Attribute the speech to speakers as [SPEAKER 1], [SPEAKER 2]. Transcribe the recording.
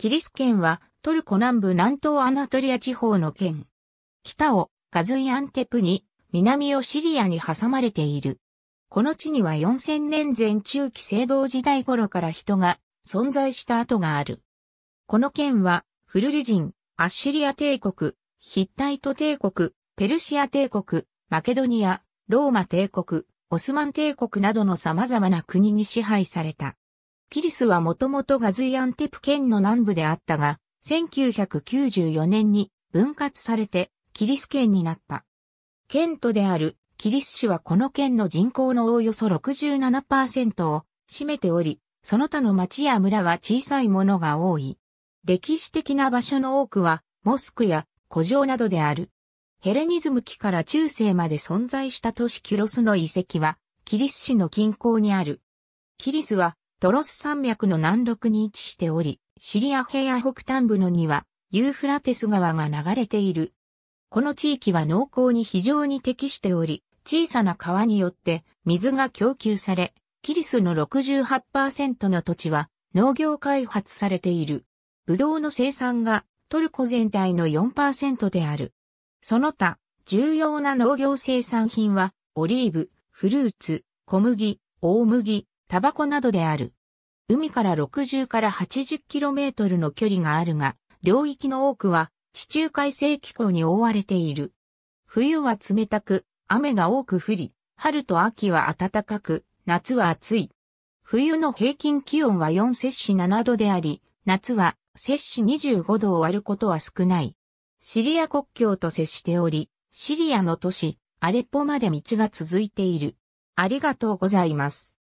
[SPEAKER 1] キリス県はトルコ南部南東アナトリア地方の県。北をガズイアンテプに、南をシリアに挟まれている。この地には4000年前中期青銅時代頃から人が存在した跡がある。この県はフルリ人、アッシリア帝国、ヒッタイト帝国、ペルシア帝国、マケドニア、ローマ帝国、オスマン帝国などの様々な国に支配された。キリスはもともとガズイアンテプ県の南部であったが、1994年に分割されてキリス県になった。県都であるキリス市はこの県の人口のおおよそ67%を占めており、その他の町や村は小さいものが多い。歴史的な場所の多くは、モスクや古城などである。ヘレニズム期から中世まで存在した都市キロスの遺跡は、キリス市の近郊にある。キリスはトロス山脈の南麓に位置しており、シリア平野北端部のには、ユーフラテス川が流れている。この地域は農耕に非常に適しており、小さな川によって水が供給され、キリスの68%の土地は農業開発されている。ブドウの生産がトルコ全体の4%である。その他、重要な農業生産品は、オリーブ、フルーツ、小麦、大麦、タバコなどである。海から60から80キロメートルの距離があるが、領域の多くは地中海性気候に覆われている。冬は冷たく、雨が多く降り、春と秋は暖かく、夏は暑い。冬の平均気温は4摂氏7度であり、夏は摂氏25度を割ることは少ない。シリア国境と接しており、シリアの都市、アレッポまで道が続いている。ありがとう
[SPEAKER 2] ございます。